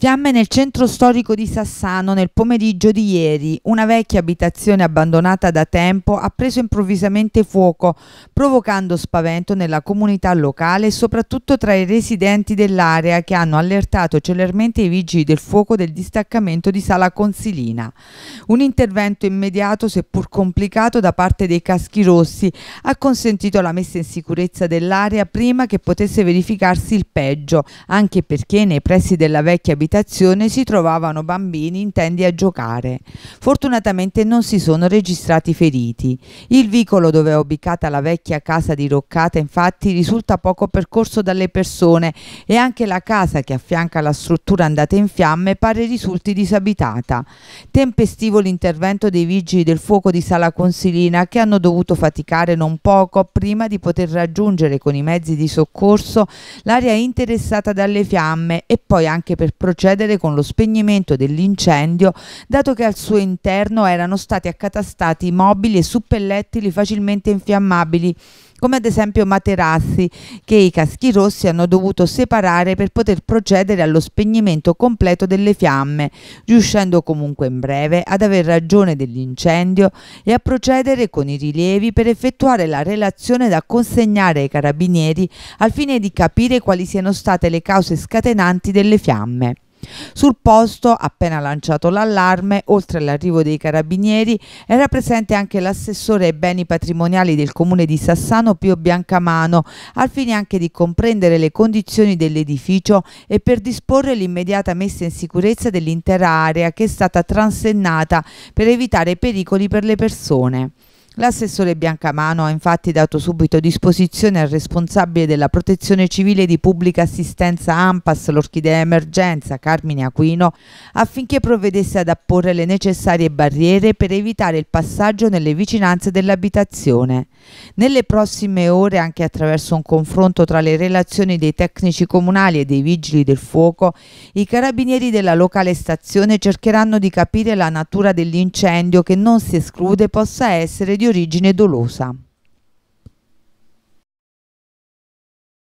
Fiamme nel centro storico di Sassano nel pomeriggio di ieri. Una vecchia abitazione abbandonata da tempo ha preso improvvisamente fuoco, provocando spavento nella comunità locale e soprattutto tra i residenti dell'area che hanno allertato celermente i vigili del fuoco del distaccamento di Sala Consilina. Un intervento immediato, seppur complicato, da parte dei caschi rossi ha consentito la messa in sicurezza dell'area prima che potesse verificarsi il peggio, anche perché nei pressi della vecchia abitazione abitazione si trovavano bambini intenti a giocare. Fortunatamente non si sono registrati feriti. Il vicolo dove è ubicata la vecchia casa diroccata infatti risulta poco percorso dalle persone e anche la casa che affianca la struttura andata in fiamme pare risulti disabitata. Tempestivo l'intervento dei vigili del fuoco di Sala Consilina che hanno dovuto faticare non poco prima di poter raggiungere con i mezzi di soccorso l'area interessata dalle fiamme e poi anche per procedere procedere con lo spegnimento dell'incendio, dato che al suo interno erano stati accatastati mobili e suppellettili facilmente infiammabili come ad esempio materassi che i caschi rossi hanno dovuto separare per poter procedere allo spegnimento completo delle fiamme, riuscendo comunque in breve ad aver ragione dell'incendio e a procedere con i rilievi per effettuare la relazione da consegnare ai carabinieri al fine di capire quali siano state le cause scatenanti delle fiamme. Sul posto, appena lanciato l'allarme, oltre all'arrivo dei carabinieri, era presente anche l'assessore ai beni patrimoniali del comune di Sassano Pio Biancamano, al fine anche di comprendere le condizioni dell'edificio e per disporre l'immediata messa in sicurezza dell'intera area che è stata transennata per evitare pericoli per le persone. L'assessore Biancamano ha infatti dato subito disposizione al responsabile della protezione civile di pubblica assistenza AMPAS, l'orchidea emergenza, Carmine Aquino, affinché provvedesse ad apporre le necessarie barriere per evitare il passaggio nelle vicinanze dell'abitazione. Nelle prossime ore, anche attraverso un confronto tra le relazioni dei tecnici comunali e dei vigili del fuoco, i carabinieri della locale stazione cercheranno di capire la natura dell'incendio che non si esclude possa essere di origine dolosa.